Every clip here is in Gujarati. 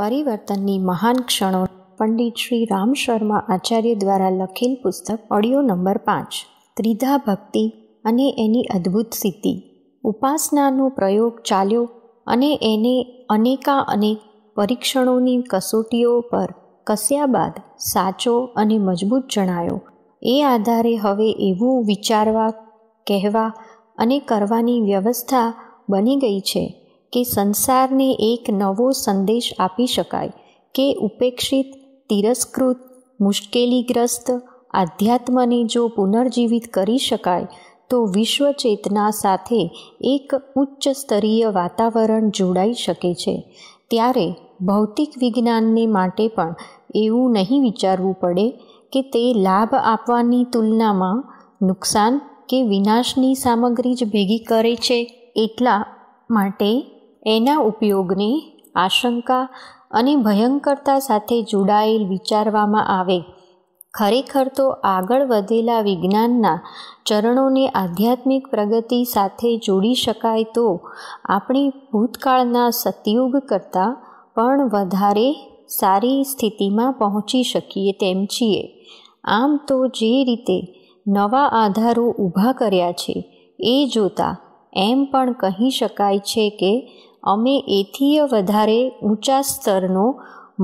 પરિવર્તનની મહાન ક્ષણો પંડિત શ્રી રામ શર્મા આચાર્ય દ્વારા લખેલ પુસ્તક ઓડિયો નંબર પાંચ ત્રિધા ભક્તિ અને એની અદ્ભુત સિદ્ધિ ઉપાસનાનો પ્રયોગ ચાલ્યો અને એને અનેકા અનેક પરીક્ષણોની કસોટીઓ પર કસ્યા બાદ સાચો અને મજબૂત જણાયો એ આધારે હવે એવું વિચારવા કહેવા અને કરવાની વ્યવસ્થા બની ગઈ છે કે સંસારને એક નવો સંદેશ આપી શકાય કે ઉપેક્ષિત તિરસ્કૃત મુશ્કેલીગ્રસ્ત આધ્યાત્મને જો પુનર્જીવિત કરી શકાય તો વિશ્વ ચેતના સાથે એક ઉચ્ચ સ્તરીય વાતાવરણ જોડાઈ શકે છે ત્યારે ભૌતિક વિજ્ઞાનને માટે પણ એવું નહીં વિચારવું પડે કે તે લાભ આપવાની તુલનામાં નુકસાન કે વિનાશની સામગ્રી જ ભેગી કરે છે એટલા માટે એના ઉપયોગની આશંકા અને ભયંકરતા સાથે જોડાયેલ વિચારવામાં આવે ખરેખર તો આગળ વધેલા વિજ્ઞાનના ચરણોને આધ્યાત્મિક પ્રગતિ સાથે જોડી શકાય તો આપણે ભૂતકાળના સતયુગ કરતાં પણ વધારે સારી સ્થિતિમાં પહોંચી શકીએ તેમ છીએ આમ તો જે રીતે નવા આધારો ઊભા કર્યા છે એ જોતાં એમ પણ કહી શકાય છે કે અમે એથીય વધારે ઊંચા સ્તરનો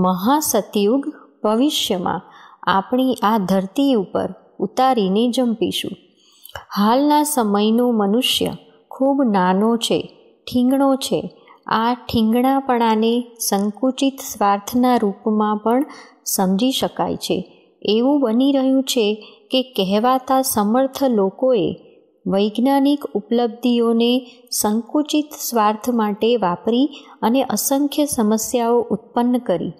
મહાસતયુગ ભવિષ્યમાં આપણી આ ધરતી ઉપર ઉતારીને જંપીશું હાલના સમયનો મનુષ્ય ખૂબ નાનો છે ઠીંગણો છે આ ઠીંગણાપણાને સંકુચિત સ્વાર્થના રૂપમાં પણ સમજી શકાય છે એવું બની રહ્યું છે કે કહેવાતા સમર્થ લોકોએ વૈજ્ઞાનિક ઉપલબ્ધિઓને સંકુચિત સ્વાર્થ માટે વાપરી અને અસંખ્ય સમસ્યાઓ ઉત્પન્ન કરી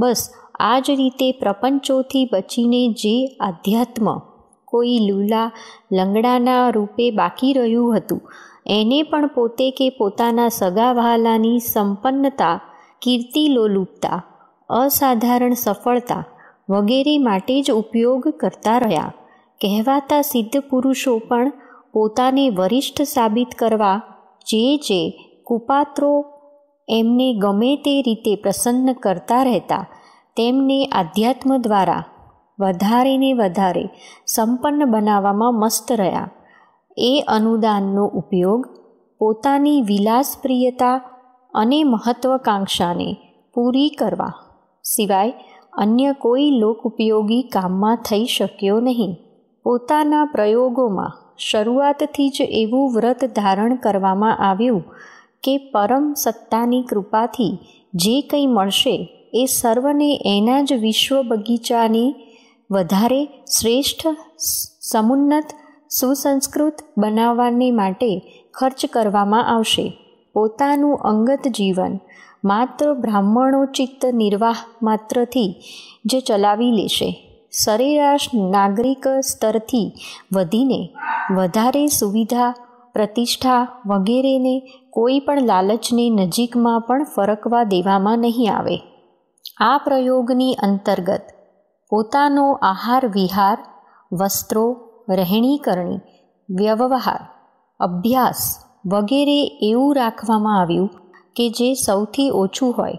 બસ આ જ રીતે પ્રપંચોથી બચીને જે આધ્યાત્મ કોઈ લૂલા લંગડાના રૂપે બાકી રહ્યું હતું એને પણ પોતે કે પોતાના સગા વહાલાની સંપન્નતા કીર્તિ લોલુપતા અસાધારણ સફળતા વગેરે માટે જ ઉપયોગ કરતા રહ્યા કહેવાતા સિદ્ધ પુરુષો પણ પોતાને વરિષ્ઠ સાબિત કરવા જે જે કુપાત્રો એમને ગમે તે રીતે પ્રસન્ન કરતા રહેતા તેમને આધ્યાત્મ દ્વારા વધારે ને વધારે સંપન્ન બનાવવામાં મસ્ત રહ્યા એ અનુદાનનો ઉપયોગ પોતાની વિલાસપ્રિયતા અને મહત્વકાંક્ષાને પૂરી કરવા સિવાય અન્ય કોઈ લોક ઉપયોગી કામમાં થઈ શક્યો નહીં પોતાના પ્રયોગોમાં શરૂઆતથી જ એવું વ્રત ધારણ કરવામાં આવ્યું કે પરમ સત્તાની કૃપાથી જે કંઈ મળશે એ સર્વને એના જ વિશ્વ બગીચાની વધારે શ્રેષ્ઠ સમુન્નત સુસંસ્કૃત બનાવવાને માટે ખર્ચ કરવામાં આવશે પોતાનું અંગત જીવન માત્ર બ્રાહ્મણોચિત્ત નિર્વાહ માત્રથી જે ચલાવી લેશે સરેરાશ નાગરિક સ્તરથી વધીને વધારે સુવિધા પ્રતિષ્ઠા વગેરેને કોઈ પણ લાલચની નજીકમાં પણ ફરકવા દેવામાં નહીં આવે આ પ્રયોગની અંતર્ગત પોતાનો આહાર વિહાર વસ્ત્રો રહેણીકરણી વ્યવહાર અભ્યાસ વગેરે એવું રાખવામાં આવ્યું કે જે સૌથી ઓછું હોય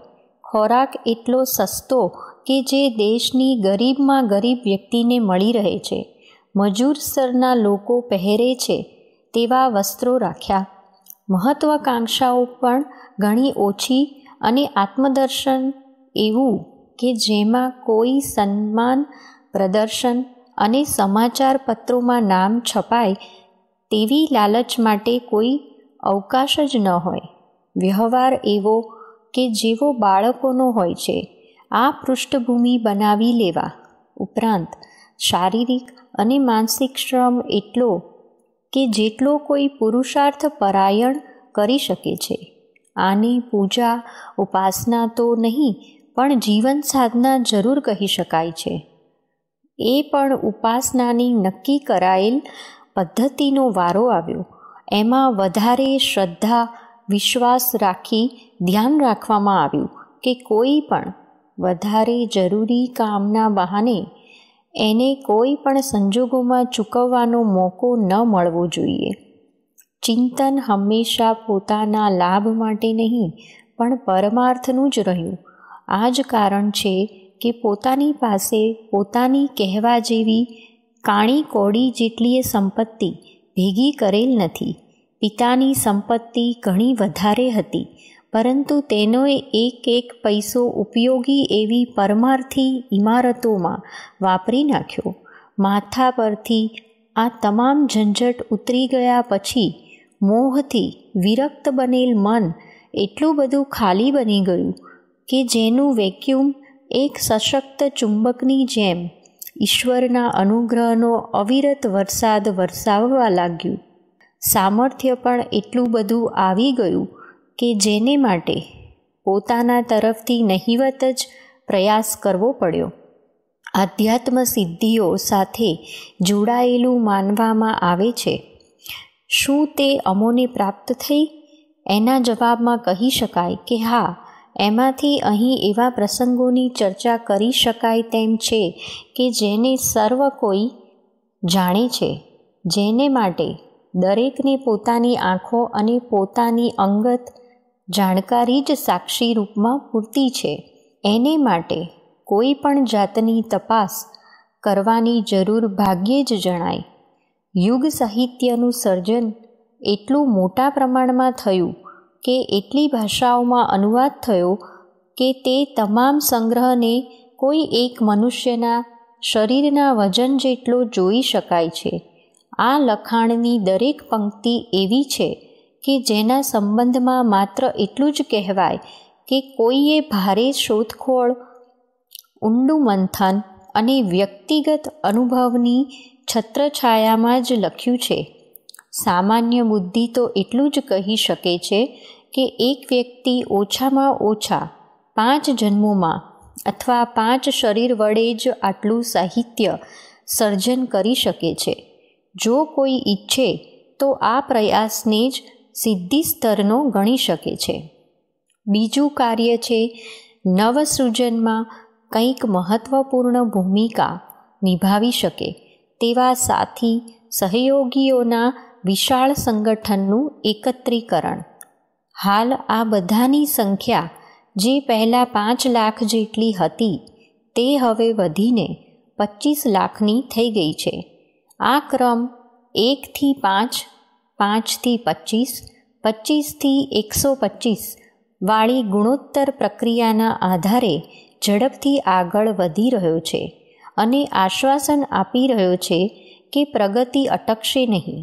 ખોરાક એટલો સસ્તો કે જે દેશની ગરીબમાં ગરીબ વ્યક્તિને મળી રહે છે મજૂર સ્તરના લોકો પહેરે છે તેવા વસ્ત્રો રાખ્યા મહત્વાકાંક્ષાઓ પણ ઘણી ઓછી અને આત્મદર્શન એવું કે જેમાં કોઈ સન્માન પ્રદર્શન અને સમાચાર પત્રોમાં નામ છપાય તેવી લાલચ માટે કોઈ અવકાશ જ ન હોય વ્યવહાર એવો કે જેવો બાળકોનો હોય છે આ પૃષ્ઠભૂમિ બનાવી લેવા ઉપરાંત શારીરિક અને માનસિક શ્રમ એટલો કે જેટલો કોઈ પુરુષાર્થ પરાયણ કરી શકે છે આની પૂજા ઉપાસના તો નહીં પણ જીવન સાધના જરૂર કહી શકાય છે એ પણ ઉપાસનાની નક્કી કરાયેલ પદ્ધતિનો વારો આવ્યો એમાં વધારે શ્રદ્ધા વિશ્વાસ રાખી ધ્યાન રાખવામાં આવ્યું કે કોઈ પણ વધારે જરૂરી કામના બહાને એને કોઈ પણ સંજોગોમાં ચૂકવવાનો મોકો ન મળવો જોઈએ ચિંતન હંમેશા પોતાના લાભ માટે નહીં પણ પરમાર્થનું જ રહ્યું આ જ કારણ છે કે પોતાની પાસે પોતાની કહેવા જેવી કાણી કોડી જેટલીય સંપત્તિ ભેગી કરેલ નથી પિતાની સંપત્તિ ઘણી વધારે હતી પરંતુ તેનોએ એક એક પૈસો ઉપયોગી એવી પરમાર્થી ઇમારતોમાં વાપરી નાખ્યો માથા પરથી આ તમામ ઝંઝટ ઉતરી ગયા પછી મોહથી વિરક્ત બનેલ મન એટલું બધું ખાલી બની ગયું કે જેનું વેક્યુમ એક સશક્ત ચુંબકની જેમ ઈશ્વરના અનુગ્રહનો અવિરત વરસાદ વરસાવવા લાગ્યું સામર્થ્ય પણ એટલું બધું આવી ગયું કે જેને માટે પોતાના તરફથી નહિવત જ પ્રયાસ કરવો પડ્યો આધ્યાત્મ સિદ્ધિઓ સાથે જોડાયેલું માનવામાં આવે છે શું તે અમોને પ્રાપ્ત થઈ એના જવાબમાં કહી શકાય કે હા એમાંથી અહીં એવા પ્રસંગોની ચર્ચા કરી શકાય તેમ છે કે જેને સર્વ કોઈ જાણે છે જેને માટે દરેકને પોતાની આંખો અને પોતાની અંગત જાણકારી જ સાક્ષી રૂપમાં પૂરતી છે એને માટે કોઈ પણ જાતની તપાસ કરવાની જરૂર ભાગ્યે જ જણાય યુગ સાહિત્યનું સર્જન એટલું મોટા પ્રમાણમાં થયું કે એટલી ભાષાઓમાં અનુવાદ થયો કે તે તમામ સંગ્રહને કોઈ એક મનુષ્યના શરીરના વજન જેટલો જોઈ શકાય છે આ લખાણની દરેક પંક્તિ એવી છે કે જેના સંબંધમાં માત્ર એટલું જ કહેવાય કે કોઈએ ભારે શોધખોળ ઊંડું મંથન અને વ્યક્તિગત અનુભવની છત્રછાયામાં જ લખ્યું છે સામાન્ય બુદ્ધિ તો એટલું જ કહી શકે છે કે એક વ્યક્તિ ઓછામાં ઓછા પાંચ જન્મોમાં અથવા પાંચ શરીર વડે જ આટલું સાહિત્ય સર્જન કરી શકે છે જો કોઈ ઈચ્છે તો આ પ્રયાસને જ સિદ્ધિ સ્તરનો ગણી શકે છે બીજું કાર્ય છે નવસૃજનમાં કંઈક મહત્ત્વપૂર્ણ ભૂમિકા નિભાવી શકે તેવા સાથી સહયોગીઓના વિશાળ સંગઠનનું એકત્રીકરણ હાલ આ બધાની સંખ્યા જે પહેલાં પાંચ લાખ જેટલી હતી તે હવે વધીને પચીસ લાખની થઈ ગઈ છે આ ક્રમ એકથી પાંચ પાંચથી પચીસ પચીસથી એકસો પચીસ વાળી ગુણોત્તર પ્રક્રિયાના આધારે ઝડપથી આગળ વધી રહ્યો છે અને આશ્વાસન આપી રહ્યો છે કે પ્રગતિ અટકશે નહીં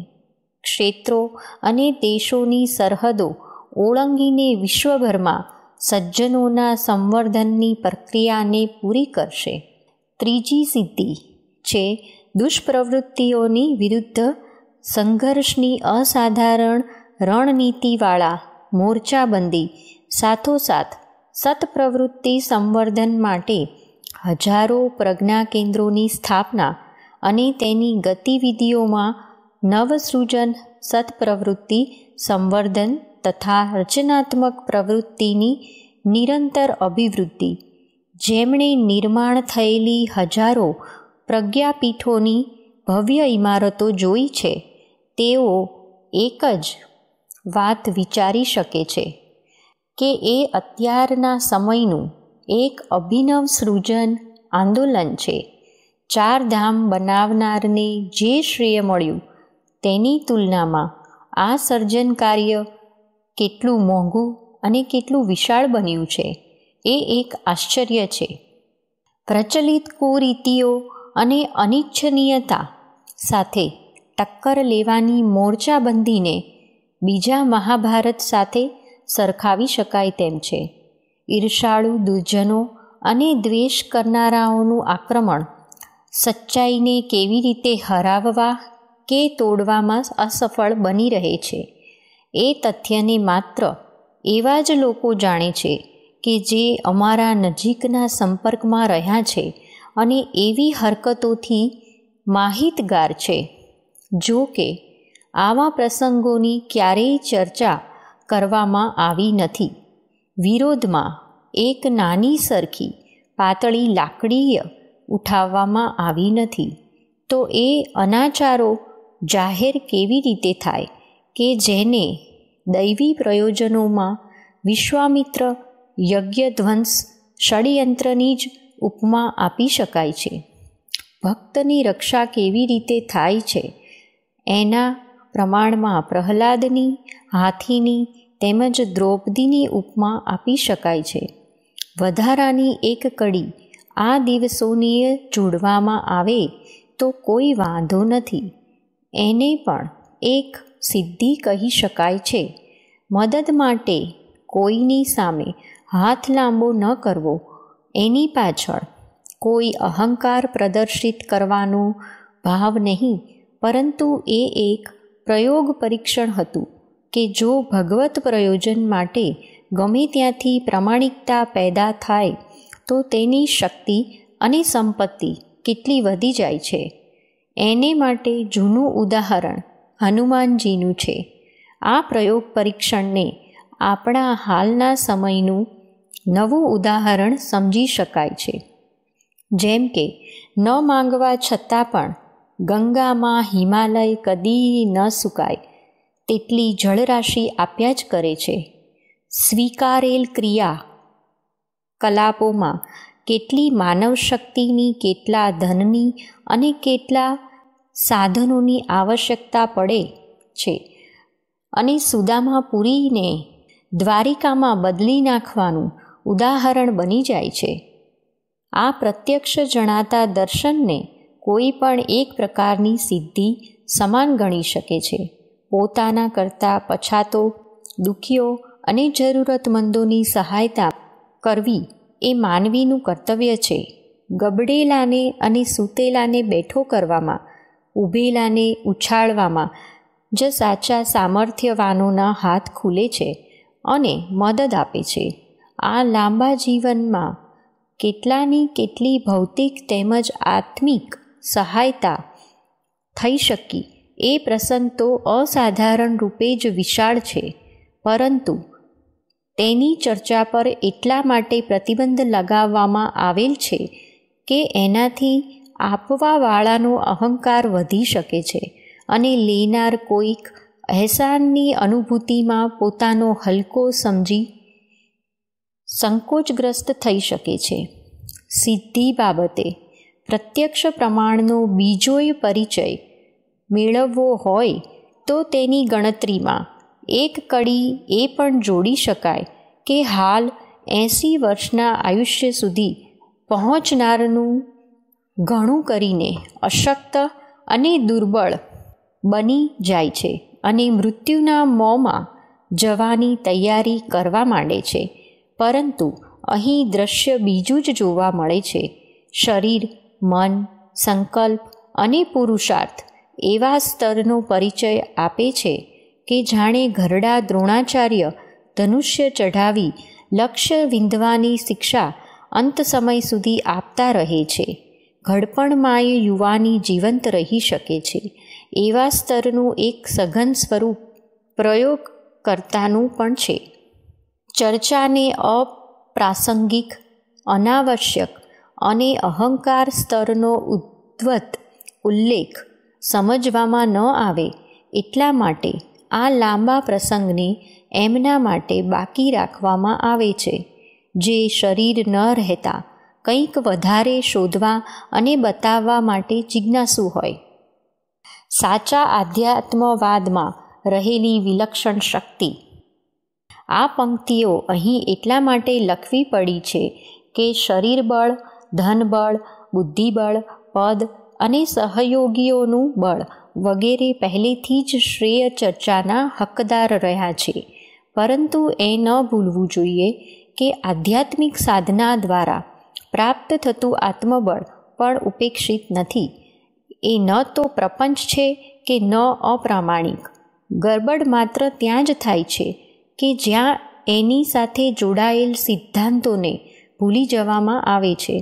ક્ષેત્રો અને દેશોની સરહદો ઓળંગીને વિશ્વભરમાં સજ્જનોના સંવર્ધનની પ્રક્રિયાને પૂરી કરશે ત્રીજી સિદ્ધિ છે દુષ્પ્રવૃત્તિઓની વિરુદ્ધ સંઘર્ષની અસાધારણ રણનીતિવાળા મોરચાબંધી સાથોસાથ સત્પ્રવૃત્તિ સંવર્ધન માટે હજારો પ્રજ્ઞા કેન્દ્રોની સ્થાપના અને તેની ગતિવિધિઓમાં નવસૃજન સત્પ્રવૃત્તિ સંવર્ધન તથા રચનાત્મક પ્રવૃત્તિની નિરંતર અભિવૃદ્ધિ જેમણે નિર્માણ થયેલી હજારો પ્રજ્ઞાપીઠોની ભવ્ય ઇમારતો જોઈ છે તેઓ એક જ વાત વિચારી શકે છે કે એ અત્યારના સમયનું એક અભિનવ સૃજન આંદોલન છે ચારધામ બનાવનારને જે શ્રેય મળ્યું તેની તુલનામાં આ સર્જન કાર્ય કેટલું મોંઘું અને કેટલું વિશાળ બન્યું છે એ એક આશ્ચર્ય છે પ્રચલિત કુરીતિઓ અને અનિચ્છનીયતા સાથે ટક્કર લેવાની મોરચાબંધીને બીજા મહાભારત સાથે સરખાવી શકાય તેમ છે ઈર્ષાળુ દુર્જનો અને દ્વેષ કરનારાઓનું આક્રમણ સચ્ચાઈને કેવી રીતે હરાવવા કે તોડવામાં અસફળ બની રહે છે એ તથ્યને માત્ર એવા જ લોકો જાણે છે કે જે અમારા નજીકના સંપર્કમાં રહ્યા છે અને એવી હરકતોથી માહિતગાર છે જો કે આવા પ્રસંગોની ક્યારેય ચર્ચા કરવામાં આવી નથી વિરોધમાં એક નાની સરખી પાતળી લાકડીય ઉઠાવવામાં આવી નથી તો એ અનાચારો જાહેર કેવી રીતે થાય કે જેને દૈવી પ્રયોજનોમાં વિશ્વામિત્ર યજ્ઞધ્વંસ ષડયંત્રની જ ઉપમા આપી શકાય છે ભક્તની રક્ષા કેવી રીતે થાય છે એના પ્રમાણમાં પ્રહલાદની હાથીની તેમજ દ્રૌપદીની ઉપમા આપી શકાય છે વધારાની એક કડી આ દિવસોની જોડવામાં આવે તો કોઈ વાંધો નથી એને પણ એક સિદ્ધિ કહી શકાય છે મદદ માટે કોઈની સામે હાથ લાંબો ન કરવો એની પાછળ કોઈ અહંકાર પ્રદર્શિત કરવાનો ભાવ નહીં પરંતુ એ એક પ્રયોગ પરીક્ષણ હતું કે જો ભગવત પ્રયોજન માટે ગમે ત્યાંથી પ્રમાણિકતા પેદા થાય તો તેની શક્તિ અને સંપત્તિ કેટલી વધી જાય છે એને માટે જૂનું ઉદાહરણ હનુમાનજીનું છે આ પ્રયોગ પરીક્ષણને આપણા હાલના સમયનું નવું ઉદાહરણ સમજી શકાય છે જેમ કે ન માંગવા છતાં પણ ગંગામાં હિમાલય કદી ન સુકાય તેટલી જળરાશિ આપ્યા જ કરે છે સ્વીકારેલ ક્રિયા કલાપોમાં કેટલી માનવ શક્તિની કેટલા ધનની અને કેટલા સાધનોની આવશ્યકતા પડે છે અને સુદામા પૂરીને દ્વારિકામાં બદલી નાખવાનું ઉદાહરણ બની જાય છે આ પ્રત્યક્ષ જણાતા દર્શનને કોઈ પણ એક પ્રકારની સિદ્ધિ સમાન ગણી શકે છે પોતાના કરતાં પછાતો દુઃખીઓ અને જરૂરતમંદોની સહાયતા કરવી એ માનવીનું કર્તવ્ય છે ગબડેલાને અને સૂતેલાને બેઠો કરવામાં ઊભેલાને ઉછાળવામાં જ સાચા સામર્થ્યવાનોના હાથ ખુલે છે અને મદદ આપે છે આ લાંબા જીવનમાં કેટલાની કેટલી ભૌતિક તેમજ આત્મિક સહાયતા થઈ શકી એ પ્રસંગ તો અસાધારણ રૂપે જ વિશાળ છે પરંતુ તેની ચર્ચા પર એટલા માટે પ્રતિબંધ લગાવવામાં આવેલ છે કે એનાથી આપવાવાળાનો અહંકાર વધી શકે છે અને લેનાર કોઈક અહેસાનની અનુભૂતિમાં પોતાનો હલકો સમજી સંકોચગ્રસ્ત થઈ શકે છે સિદ્ધિ બાબતે પ્રત્યક્ષ પ્રમાણનો બીજોય પરિચય મેળવવો હોય તો તેની ગણતરીમાં એક કડી એ પણ જોડી શકાય કે હાલ એંસી વર્ષના આયુષ્ય સુધી પહોંચનારનું ઘણું કરીને અશક્ત અને દુર્બળ બની જાય છે અને મૃત્યુના મોંમાં જવાની તૈયારી કરવા માંડે છે પરંતુ અહીં દ્રશ્ય બીજું જ જોવા મળે છે શરીર મન સંકલ્પ અને પુરુષાર્થ એવા સ્તરનો પરિચય આપે છે કે જાણે ઘરડા દ્રોણાચાર્ય ધનુષ્ય ચઢાવી લક્ષ્ય વિંધવાની શિક્ષા અંત સમય સુધી આપતા રહે છે ઘડપણમાંય યુવાની જીવંત રહી શકે છે એવા સ્તરનું એક સઘન સ્વરૂપ પ્રયોગ કરતાનું પણ છે ચર્ચાને અપ્રાસંગિક અનાવશ્યક અને અહંકાર સ્તરનો ઉદ્વત ઉલ્લેખ સમજવામાં ન આવે એટલા માટે આ લાંબા પ્રસંગને એમના માટે બાકી રાખવામાં આવે છે જે શરીર ન રહેતા કંઈક વધારે શોધવા અને બતાવવા માટે જિજ્ઞાસુ હોય સાચા આધ્યાત્મવાદમાં રહેલી વિલક્ષણ શક્તિ આ પંક્તિઓ અહીં એટલા માટે લખવી પડી છે કે શરીર બળ ધનબળ બુદ્ધિબળ પદ અને સહયોગીઓનું બળ વગેરે પહેલેથી જ શ્રેય ચર્ચાના હકદાર રહ્યા છે પરંતુ એ ન ભૂલવું જોઈએ કે આધ્યાત્મિક સાધના દ્વારા પ્રાપ્ત થતું આત્મબળ પણ ઉપેક્ષિત નથી એ ન તો પ્રપંચ છે કે ન અપ્રામાણિક ગરબડ માત્ર ત્યાં જ થાય છે કે જ્યાં એની સાથે જોડાયેલ સિદ્ધાંતોને ભૂલી જવામાં આવે છે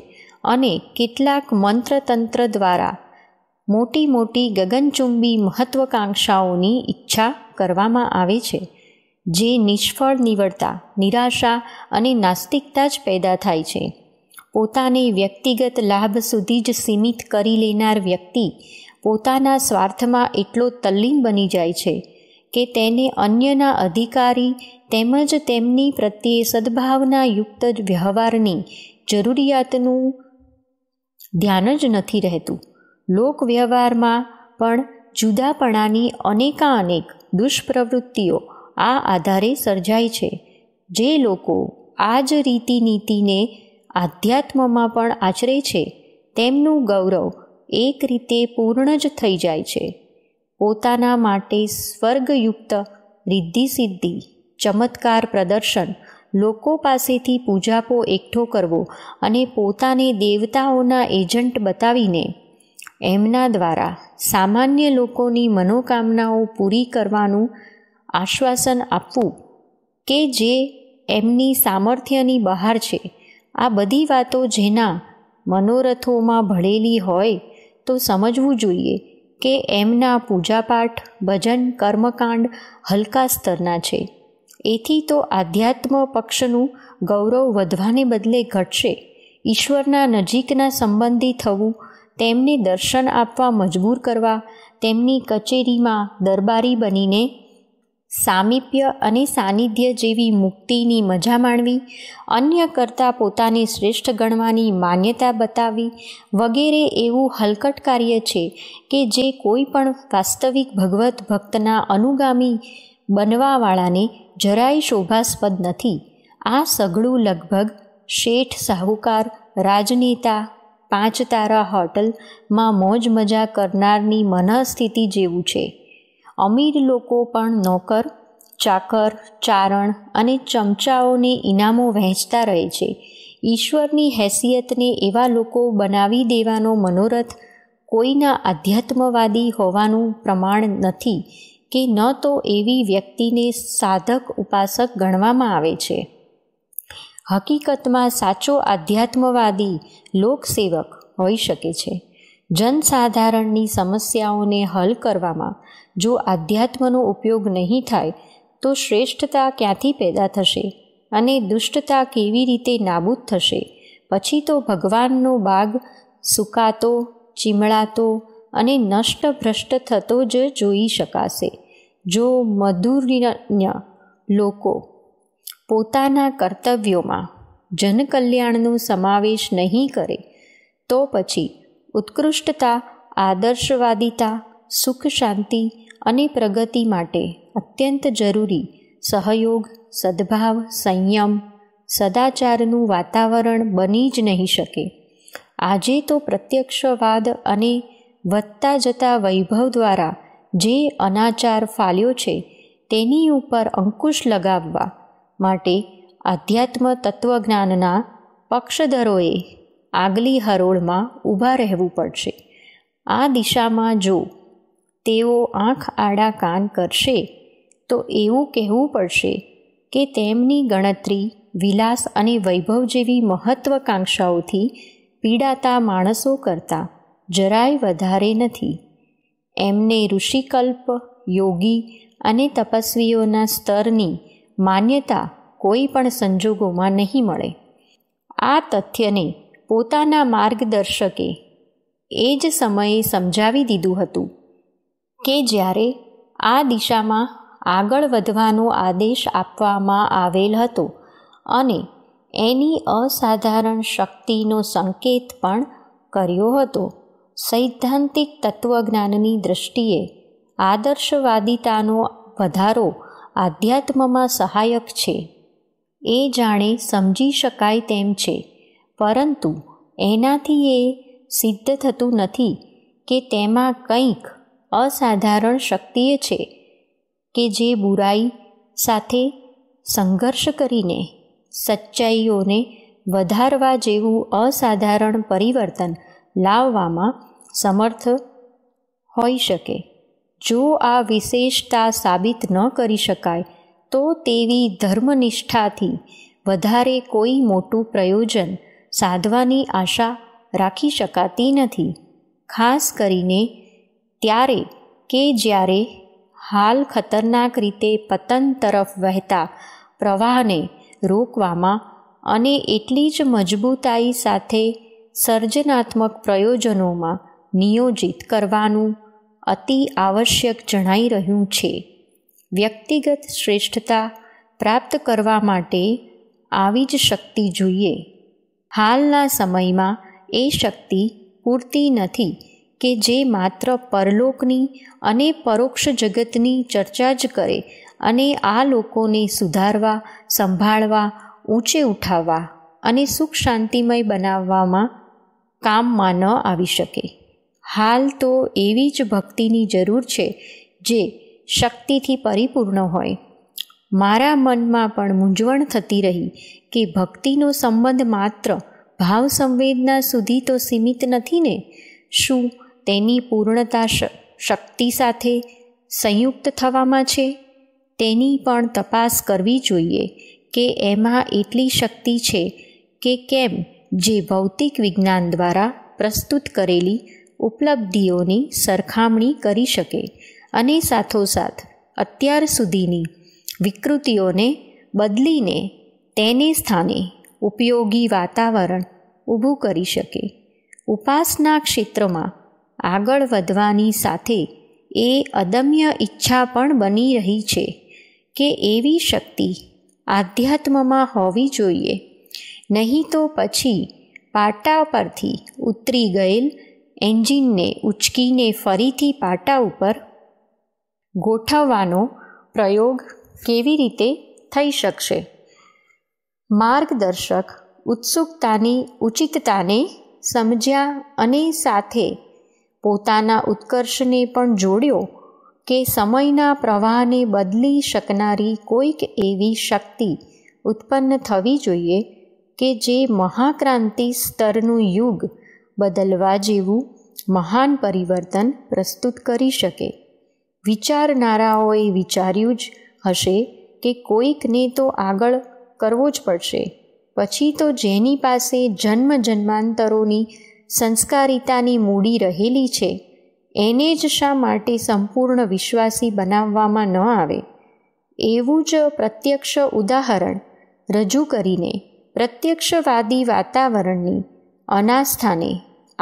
અને કેટલાક મંત્રતંત્ર દ્વારા મોટી મોટી ગગનચુંબી મહત્વાકાંક્ષાઓની ઈચ્છા કરવામાં આવે છે જે નિષ્ફળ નિવડતા નિરાશા અને નાસ્તિકતા જ પેદા થાય છે પોતાને વ્યક્તિગત લાભ સુધી જ સીમિત કરી લેનાર વ્યક્તિ પોતાના સ્વાર્થમાં એટલો તલ્લીન બની જાય છે કે તેને અન્યના અધિકારી તેમજ તેમની પ્રત્યે સદભાવનાયુક્ત વ્યવહારની જરૂરિયાતનું ધ્યાન જ નથી રહેતું લોકવ્યવહારમાં પણ જુદાપણાની અનેકાનેક દુષ્પ્રવૃત્તિઓ આ આધારે સર્જાય છે જે લોકો આ જ રીતિ નીતિને આધ્યાત્મમાં પણ આચરે છે તેમનું ગૌરવ એક રીતે પૂર્ણ જ થઈ જાય છે પોતાના માટે સ્વર્ગયુક્ત રિદ્ધિ સિદ્ધિ ચમત્કાર પ્રદર્શન લોકો પાસેથી પૂજાપો એકઠો કરવો અને પોતાને દેવતાઓના એજન્ટ બતાવીને એમના દ્વારા સામાન્ય લોકોની મનોકામનાઓ પૂરી કરવાનું આશ્વાસન આપવું કે જે એમની સામર્થ્યની બહાર છે આ બધી વાતો જેના મનોરથોમાં ભળેલી હોય તો સમજવું જોઈએ કે એમના પૂજાપાઠ ભજન કર્મકાંડ હલકા સ્તરના છે એથી તો આધ્યાત્મ પક્ષનું ગૌરવ વધવાને બદલે ઘટશે ઈશ્વરના નજીકના સંબંધી થવું તેમને દર્શન આપવા મજબૂર કરવા તેમની કચેરીમાં દરબારી બનીને સામીપ્ય અને સાનિધ્ય જેવી મુક્તિની મજા માણવી અન્ય કરતાં પોતાને શ્રેષ્ઠ ગણવાની માન્યતા બતાવવી વગેરે એવું હલકટ કાર્ય છે કે જે કોઈ પણ વાસ્તવિક ભગવત ભક્તના અનુગામી બનવાવાળાને જરાય શોભાસ્પદ નથી આ સઘળું લગભગ શેઠ સાહુકાર રાજનેતા પાંચ તારા હોટલમાં મોજ મજા કરનારની મનઃસ્થિતિ જેવું છે અમીર લોકો પણ નોકર ચાકર ચારણ અને ચમચાઓને ઇનામો વહેંચતા રહે છે ઈશ્વરની હેસિયતને એવા લોકો બનાવી દેવાનો મનોરથ કોઈના આધ્યાત્મવાદી હોવાનું પ્રમાણ નથી કે ન તો એવી વ્યક્તિને સાધક ઉપાસક ગણવામાં આવે છે હકીકતમાં સાચો આધ્યાત્મવાદી લોકસેવક હોઈ શકે છે જનસાધારણની સમસ્યાઓને હલ કરવામાં જો આધ્યાત્મનો ઉપયોગ નહીં થાય તો શ્રેષ્ઠતા ક્યાંથી પેદા થશે અને દુષ્ટતા કેવી રીતે નાબૂદ થશે પછી તો ભગવાનનો બાગ સુકાતો ચીમળાતો અને નષ્ટ ભ્રષ્ટ થતો જ જોઈ શકાશે જો મધુરન્ય લોકો પોતાના કર્તવ્યોમાં જનકલ્યાણનો સમાવેશ નહીં કરે તો પછી ઉત્કૃષ્ટતા આદર્શવાદિતા સુખ શાંતિ અને પ્રગતિ માટે અત્યંત જરૂરી સહયોગ સદભાવ સંયમ સદાચારનું વાતાવરણ બની જ નહીં શકે આજે તો પ્રત્યક્ષવાદ અને વધતા જતા વૈભવ દ્વારા જે અનાચાર ફાલ્યો છે તેની ઉપર અંકુશ લગાવવા માટે આધ્યાત્મ તત્વજ્ઞાનના પક્ષધરોએ આગલી હરોળમાં ઊભા રહેવું પડશે આ દિશામાં જો તેઓ આંખ આડા કાન કરશે તો એવું કહેવું પડશે કે તેમની ગણતરી વિલાસ અને વૈભવ જેવી મહત્ત્વાકાંક્ષાઓથી પીડાતા માણસો કરતાં જરાય વધારે નથી એમને ઋષિકલ્પ યોગી અને તપસ્વીઓના સ્તરની માન્યતા કોઈ પણ સંજોગોમાં નહીં મળે આ તથ્યને પોતાના માર્ગદર્શકે એ જ સમયે સમજાવી દીધું હતું કે જ્યારે આ દિશામાં આગળ વધવાનો આદેશ આપવામાં આવેલ હતો અને એની અસાધારણ શક્તિનો સંકેત પણ કર્યો હતો સૈદ્ધાંતિક તત્વજ્ઞાનની દૃષ્ટિએ આદર્શવાદિતાનો વધારો આધ્યાત્મમાં સહાયક છે એ જાણે સમજી શકાય તેમ છે પરંતુ એનાથી એ સિદ્ધ થતું નથી કે તેમાં કંઈક અસાધારણ શક્તિએ છે કે જે બુરાઈ સાથે સંઘર્ષ કરીને સચ્ચાઈઓને વધારવા જેવું અસાધારણ પરિવર્તન લાવવામાં સમર્થ હોઈ શકે જો આ વિશેષતા સાબિત ન કરી શકાય તો તેવી ધર્મનિષ્ઠાથી વધારે કોઈ મોટું પ્રયોજન સાધવાની આશા રાખી શકાતી નથી ખાસ કરીને ત્યારે કે જ્યારે હાલ ખતરનાક રીતે પતન તરફ વહેતા પ્રવાહને રોકવામાં અને એટલી જ મજબૂતાઈ સાથે સર્જનાત્મક પ્રયોજનોમાં નિયોજિત કરવાનું અતિ આવશ્યક જણાઈ રહ્યું છે વ્યક્તિગત શ્રેષ્ઠતા પ્રાપ્ત કરવા માટે આવી જ શક્તિ જોઈએ હાલના સમયમાં એ શક્તિ પૂરતી નથી કે જે માત્ર પરલોકની અને પરોક્ષ જગતની ચર્ચા જ કરે અને આ લોકોને સુધારવા સંભાળવા ઊંચે ઉઠાવવા અને સુખ શાંતિમય બનાવવામાં કામમાં ન આવી શકે હાલ તો એવી જ ભક્તિની જરૂર છે જે શક્તિથી પરિપૂર્ણ હોય મારા મનમાં પણ મૂંઝવણ થતી રહી કે ભક્તિનો સંબંધ માત્ર ભાવ સંવેદના સુધી તો સીમિત નથી ને શું તેની પૂર્ણતા શક્તિ સાથે સંયુક્ત થવામાં છે તેની પણ તપાસ કરવી જોઈએ કે એમાં એટલી શક્તિ છે કે કેમ જે ભૌતિક વિજ્ઞાન દ્વારા પ્રસ્તુત કરેલી ઉપલબ્ધિઓની સરખામણી કરી શકે અને સાથોસાથ અત્યાર સુધીની વિકૃતિઓને બદલીને તેને સ્થાને ઉપયોગી વાતાવરણ ઊભું કરી શકે ઉપાસના ક્ષેત્રમાં આગળ વધવાની સાથે એ અદમ્ય ઈચ્છા પણ બની રહી છે કે એવી શક્તિ આધ્યાત્મમાં હોવી જોઈએ નહીં તો પછી પાટા પરથી ઉતરી ગયેલ એન્જિનને ઉચકીને ફરીથી પાટા ઉપર ગોઠવવાનો પ્રયોગ કેવી રીતે થઈ શકશે માર્ગદર્શક ઉત્સુકતાની ઉચિતતાને સમજ્યા અને સાથે પોતાના ઉત્કર્ષને પણ જોડ્યો કે સમયના પ્રવાહને બદલી શકનારી કોઈક એવી શક્તિ ઉત્પન્ન થવી જોઈએ કે જે મહાક્રાંતિ સ્તરનું યુગ બદલવા જેવું મહાન પરિવર્તન પ્રસ્તુત કરી શકે વિચારનારાઓએ વિચાર્યું જ હશે કે કોઈકને તો આગળ કરવો જ પડશે પછી તો જેની પાસે જન્મ જન્માંતરોની સંસ્કારિતાની મૂડી રહેલી છે એને જ શા માટે સંપૂર્ણ વિશ્વાસી બનાવવામાં ન આવે એવું જ પ્રત્યક્ષ ઉદાહરણ રજૂ કરીને પ્રત્યક્ષવાદી વાતાવરણની અનાસ્થાને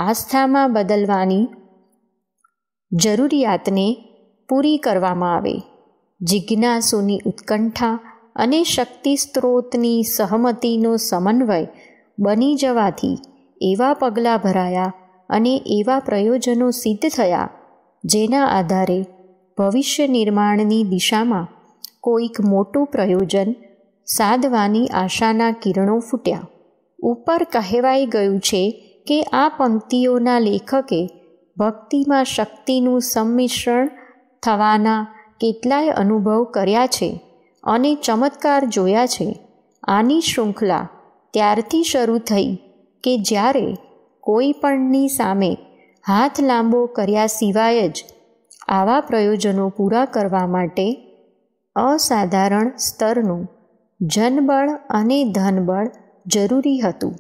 આસ્થામાં બદલવાની જરૂરિયાતને પૂરી કરવામાં આવે જિજ્ઞાસુની ઉત્કંઠા અને શક્તિ સ્ત્રોતની સહમતીનો સમન્વય બની જવાથી એવા પગલાં ભરાયા અને એવા પ્રયોજનો સિદ્ધ થયા જેના આધારે ભવિષ્ય નિર્માણની દિશામાં કોઈક મોટું પ્રયોજન સાધવાની આશાના કિરણો ફૂટ્યા ઉપર કહેવાઈ ગયું છે કે આ પંક્તિઓના લેખકે ભક્તિમાં શક્તિનું સંમિશ્રણ થવાના કેટલાય અનુભવ કર્યા છે અને ચમત્કાર જોયા છે આની શૃંખલા ત્યારથી શરૂ થઈ કે જ્યારે કોઈ પણની સામે હાથ લાંબો કર્યા સિવાય જ આવા પ્રયોજનો પૂરા કરવા માટે અસાધારણ સ્તરનું જનબળ અને ધનબળ જરૂરી હતું